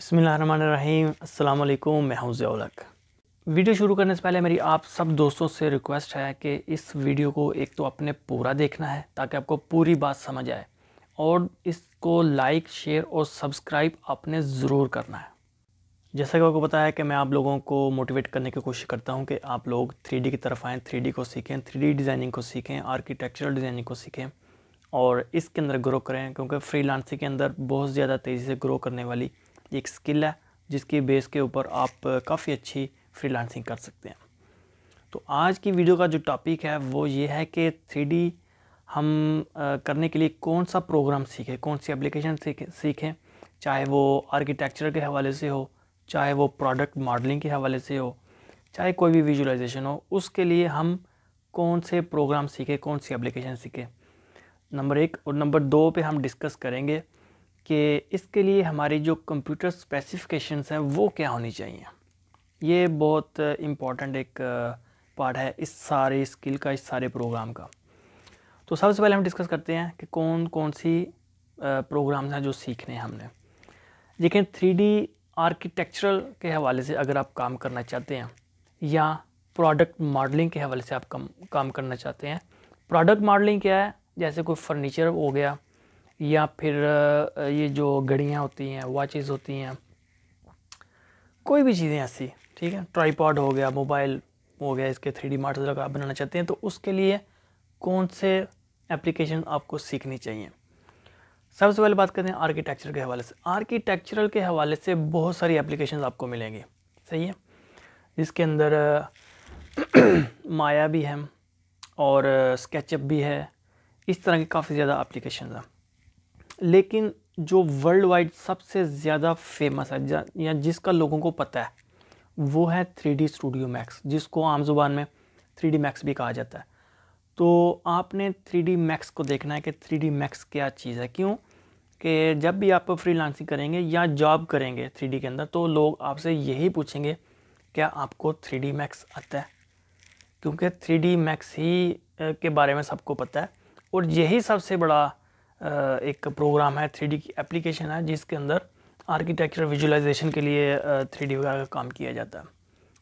बसमीम् अल्लाम मैं हूँ ज़ियालक वीडियो शुरू करने से पहले मेरी आप सब दोस्तों से रिक्वेस्ट है कि इस वीडियो को एक तो आपने पूरा देखना है ताकि आपको पूरी बात समझ आए और इसको लाइक शेयर और सब्सक्राइब आपने ज़रूर करना है जैसा कि आपको पता है कि मैं आप लोगों को मोटिवेट करने की कोशिश करता हूँ कि आप लोग थ्री की तरफ आएँ थ्री को सीखें थ्री डिज़ाइनिंग को सीखें आर्किटेक्चरल डिज़ाइनिंग को सीखें और इसके अंदर ग्रो करें क्योंकि फ्री के अंदर बहुत ज़्यादा तेज़ी से ग्रो करने वाली एक स्किल है जिसके बेस के ऊपर आप काफ़ी अच्छी फ्रीलांसिंग कर सकते हैं तो आज की वीडियो का जो टॉपिक है वो ये है कि थ्री हम करने के लिए कौन सा प्रोग्राम सीखें कौन सी एप्लीकेशन सीखें चाहे वो आर्किटेक्चर के हवाले से हो चाहे वो प्रोडक्ट मॉडलिंग के हवाले से हो चाहे कोई भी विजुलाइजेशन हो उसके लिए हम कौन से प्रोग्राम सीखें कौन सी एप्लीकेशन सीखें नंबर एक और नंबर दो पे हम डिस्कस करेंगे कि इसके लिए हमारी जो कंप्यूटर स्पेसिफिकेशंस हैं वो क्या होनी चाहिए ये बहुत इम्पॉर्टेंट एक पार्ट है इस सारे स्किल का इस सारे प्रोग्राम का तो सबसे पहले हम डिस्कस करते हैं कि कौन कौन सी प्रोग्राम्स हैं जो सीखने हैं हमने लेकिन थ्री आर्किटेक्चरल के हवाले से अगर आप काम करना चाहते हैं या प्रोडक्ट मॉडलिंग के हवाले से आप कम काम करना चाहते हैं प्रोडक्ट मॉडलिंग क्या है जैसे कोई फर्नीचर हो गया या फिर ये जो घड़ियाँ होती हैं वॉचेस होती हैं कोई भी चीज़ें ऐसी ठीक है ट्राईपॉड हो गया मोबाइल हो गया इसके थ्री डी मार्ट अगर आप बनाना चाहते हैं तो उसके लिए कौन से एप्लीकेशन आपको सीखनी चाहिए सबसे पहले बात करते हैं आर्किटेक्चर के हवाले से आर्किटेक्चरल के हवाले से बहुत सारी एप्लीकेशन आपको मिलेंगी सही है जिसके अंदर माया भी है और स्केचअप भी है इस तरह की काफ़ी ज़्यादा एप्लीकेशन हैं लेकिन जो वर्ल्ड वाइड सबसे ज़्यादा फेमस है या जिसका लोगों को पता है वो है थ्री डी स्टूडियो मैक्स जिसको आम जुबान में थ्री डी मैक्स भी कहा जाता है तो आपने थ्री डी मैक्स को देखना है कि थ्री डी मैक्स क्या चीज़ है क्यों कि जब भी आप लांसिंग करेंगे या जॉब करेंगे थ्री डी के अंदर तो लोग आपसे यही पूछेंगे क्या आपको थ्री डी मैक्स आता है क्योंकि थ्री डी मैक्स ही के बारे में सबको पता है और यही सबसे बड़ा एक प्रोग्राम है थ्री की एप्लीकेशन है जिसके अंदर आर्किटेक्चर विजुलाइजेशन के लिए थ्री डी वगैरह का काम किया जाता है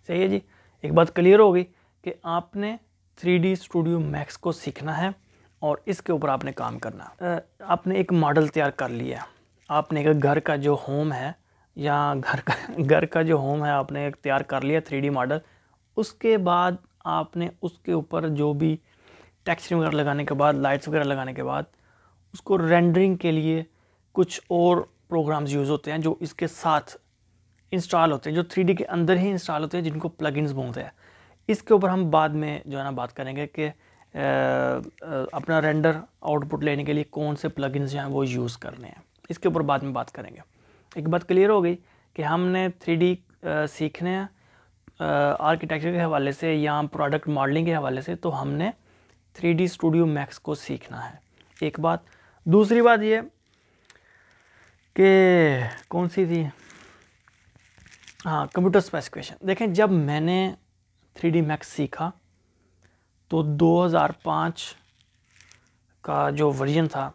सही है जी एक बात क्लियर होगी कि आपने थ्री स्टूडियो मैक्स को सीखना है और इसके ऊपर आपने काम करना है आपने एक मॉडल तैयार कर लिया आपने एक घर का जो होम है या घर का घर का जो होम है आपने एक तैयार कर लिया थ्री मॉडल उसके बाद आपने उसके ऊपर जो भी टैक्सचर वगैरह लगाने के बाद लाइट्स वगैरह लगाने के बाद उसको रेंडरिंग के लिए कुछ और प्रोग्राम्स यूज़ होते हैं जो इसके साथ इंस्टॉल होते हैं जो थ्री के अंदर ही इंस्टॉल होते हैं जिनको प्लगइन्स बोलते हैं इसके ऊपर हम बाद में जो है ना बात करेंगे कि अपना रेंडर आउटपुट लेने के लिए कौन से प्लगइन्स जो हैं वो यूज़ करने हैं इसके ऊपर बाद में बात करेंगे एक बात क्लियर हो गई कि हमने थ्री सीखने हैं आर्किटेक्चर के हवाले से या प्रोडक्ट मॉडलिंग के हवाले से तो हमने थ्री स्टूडियो मैक्स को सीखना है एक बात दूसरी बात ये कि कौन सी थी हाँ कंप्यूटर स्पेसिफिकेशन देखें जब मैंने थ्री डी मैक्स सीखा तो 2005 का जो वर्जन था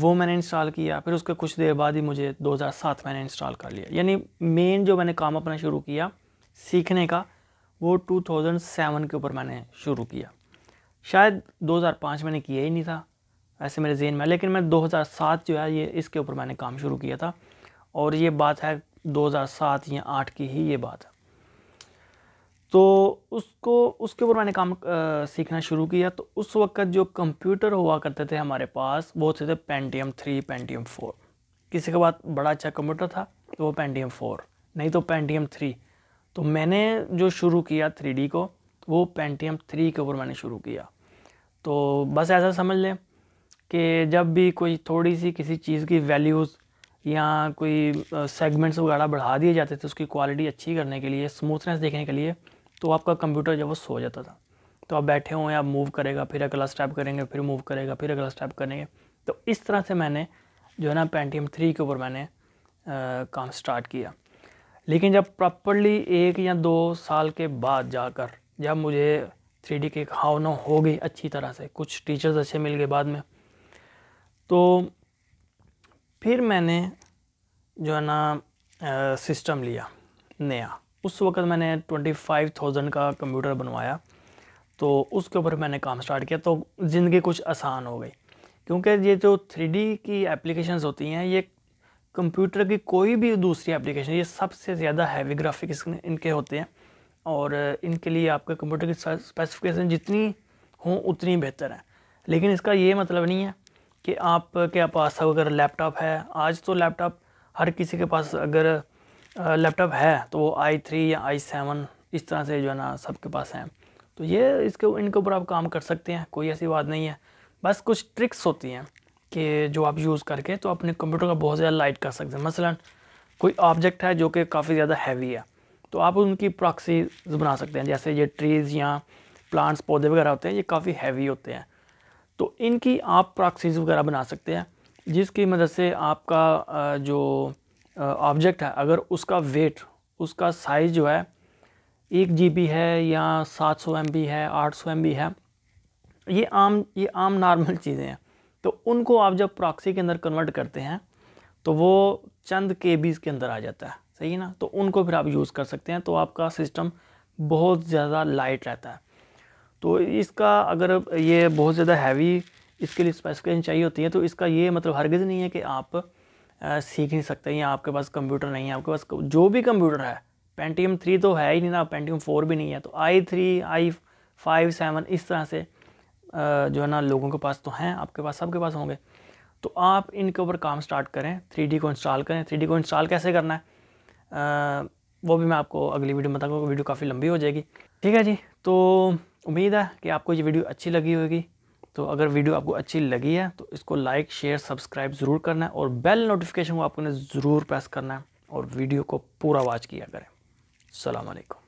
वो मैंने इंस्टॉल किया फिर उसके कुछ देर बाद ही मुझे 2007 मैंने इंस्टॉल कर लिया यानी मेन जो मैंने काम अपना शुरू किया सीखने का वो 2007 के ऊपर मैंने शुरू किया शायद 2005 मैंने किया ही नहीं था वैसे मेरे जहन में लेकिन मैं 2007 जो है ये इसके ऊपर मैंने काम शुरू किया था और ये बात है 2007 या 8 की ही ये बात है तो उसको उसके ऊपर मैंने काम आ, सीखना शुरू किया तो उस वक्त जो कंप्यूटर हुआ करते थे हमारे पास वो होते थे पेंटीएम थ्री पेंटीएम फोर किसी के बाद बड़ा अच्छा कंप्यूटर था तो वो पेंटीएम फोर नहीं तो पेंटीएम थ्री तो मैंने जो शुरू किया थ्री को तो वो पेंटीएम थ्री के ऊपर मैंने शुरू किया तो बस ऐसा समझ लें कि जब भी कोई थोड़ी सी किसी चीज़ की वैल्यूज़ या कोई सेगमेंट्स वगैरह बढ़ा दिए जाते थे उसकी क्वालिटी अच्छी करने के लिए स्मूथनेस देखने के लिए तो आपका कंप्यूटर जब वो सो जाता था तो आप बैठे हुए आप मूव करेगा फिर अगला स्टेप करेंगे फिर मूव करेगा फिर अगला स्टेप करेंगे तो इस तरह से मैंने जो है ना पेंटीएम थ्री के ऊपर मैंने आ, काम स्टार्ट किया लेकिन जब प्रॉपरली एक या दो साल के बाद जाकर जब मुझे थ्री डी के खावना हो गई अच्छी तरह से कुछ टीचर्स अच्छे मिल गए बाद में तो फिर मैंने जो है ना सिस्टम लिया नया उस वक्त मैंने ट्वेंटी फाइव थाउजेंड का कंप्यूटर बनवाया तो उसके ऊपर मैंने काम स्टार्ट किया तो ज़िंदगी कुछ आसान हो गई क्योंकि ये जो थ्री की एप्लीकेशंस होती हैं ये कंप्यूटर की कोई भी दूसरी एप्लीकेशन ये सबसे ज़्यादा हैवी ग्राफिक्स इनके होते हैं और इनके लिए आपके कंप्यूटर की स्पेसिफिकेशन जितनी हों उतनी बेहतर है लेकिन इसका ये मतलब नहीं है कि आप के पास अगर लैपटॉप है आज तो लैपटॉप हर किसी के पास अगर लैपटॉप है तो वो आई थ्री या आई सेवन इस तरह से जो है ना सबके पास हैं तो ये इसके इनके ऊपर आप काम कर सकते हैं कोई ऐसी बात नहीं है बस कुछ ट्रिक्स होती हैं कि जो आप यूज़ करके तो अपने कंप्यूटर का बहुत ज़्यादा लाइट कर सकते हैं मसलन कोई ऑब्जेक्ट है जो कि काफ़ी ज़्यादा हैवी है तो आप उनकी प्रॉक्सीज बना सकते हैं जैसे ये ट्रीज़ या प्लांट्स पौधे वगैरह होते हैं ये काफ़ी हैवी होते हैं तो इनकी आप प्राक्सीज वगैरह बना सकते हैं जिसकी मदद से आपका जो ऑब्जेक्ट है अगर उसका वेट उसका साइज़ जो है एक जी है या सात सौ है आठ सौ है ये आम ये आम नॉर्मल चीज़ें हैं तो उनको आप जब प्रॉक्सी के अंदर कन्वर्ट करते हैं तो वो चंद के के अंदर आ जाता है सही है ना तो उनको फिर आप यूज़ कर सकते हैं तो आपका सिस्टम बहुत ज़्यादा लाइट रहता है तो इसका अगर ये बहुत ज़्यादा हैवी इसके लिए स्पेसिफिकेशन चाहिए होती है तो इसका ये मतलब हरगज़ नहीं है कि आप सीख नहीं सकते या आपके पास कंप्यूटर नहीं है आपके पास जो भी कंप्यूटर है पेंटीएम थ्री तो है ही नहीं ना पेंटीएम फोर भी नहीं है तो I three I five seven इस तरह से जो है ना लोगों के पास तो हैं आपके पास सबके पास होंगे तो आप इनके ऊपर काम स्टार्ट करें थ्री को इंस्टॉल करें थ्री को इंस्टॉल कैसे करना है आ, वो भी मैं आपको अगली वीडियो में बताऊँगा वीडियो काफ़ी लंबी हो जाएगी ठीक है जी तो उम्मीद है कि आपको ये वीडियो अच्छी लगी होगी तो अगर वीडियो आपको अच्छी लगी है तो इसको लाइक शेयर सब्सक्राइब ज़रूर करना है और बेल नोटिफिकेशन को आपने ज़रूर प्रेस करना है और वीडियो को पूरा वॉच किया करें सलामकुम